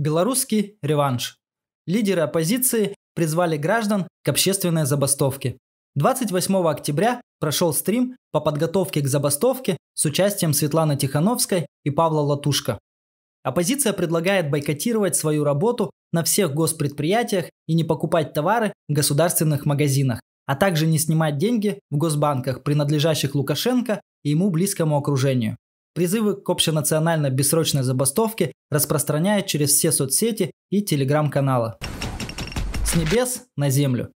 Белорусский реванш. Лидеры оппозиции призвали граждан к общественной забастовке. 28 октября прошел стрим по подготовке к забастовке с участием Светланы Тихановской и Павла Латушка. Оппозиция предлагает бойкотировать свою работу на всех госпредприятиях и не покупать товары в государственных магазинах, а также не снимать деньги в госбанках, принадлежащих Лукашенко и ему близкому окружению. Призывы к общенациональной бессрочной забастовке распространяют через все соцсети и телеграм-каналы. С небес на землю.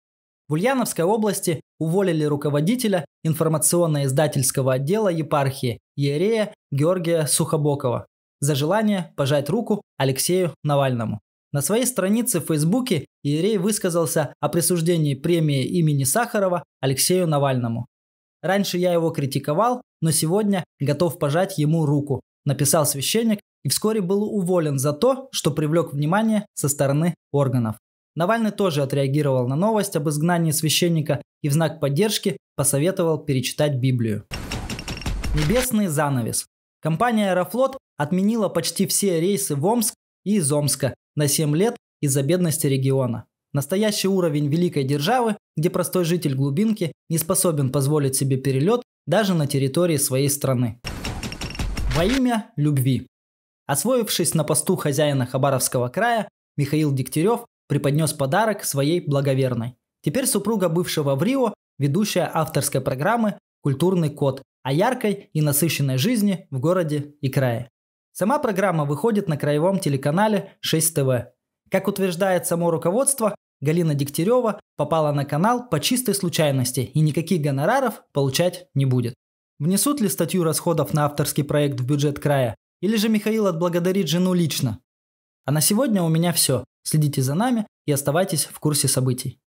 В Ульяновской области уволили руководителя информационно-издательского отдела епархии Ерея Георгия Сухобокова за желание пожать руку Алексею Навальному. На своей странице в Фейсбуке Иерей высказался о присуждении премии имени Сахарова Алексею Навальному. Раньше я его критиковал, но сегодня готов пожать ему руку, написал священник и вскоре был уволен за то, что привлек внимание со стороны органов. Навальный тоже отреагировал на новость об изгнании священника и в знак поддержки посоветовал перечитать Библию. Небесный занавес. Компания «Аэрофлот» отменила почти все рейсы в Омск и из Омска на 7 лет из-за бедности региона. Настоящий уровень великой державы, где простой житель глубинки не способен позволить себе перелет, даже на территории своей страны. Во имя любви. Освоившись на посту хозяина Хабаровского края, Михаил Дегтярев преподнес подарок своей благоверной. Теперь супруга бывшего в Рио, ведущая авторской программы «Культурный код» о яркой и насыщенной жизни в городе и крае. Сама программа выходит на краевом телеканале 6 ТВ. Как утверждает само руководство, Галина Дегтярева попала на канал по чистой случайности и никаких гонораров получать не будет. Внесут ли статью расходов на авторский проект в бюджет края? Или же Михаил отблагодарит жену лично? А на сегодня у меня все. Следите за нами и оставайтесь в курсе событий.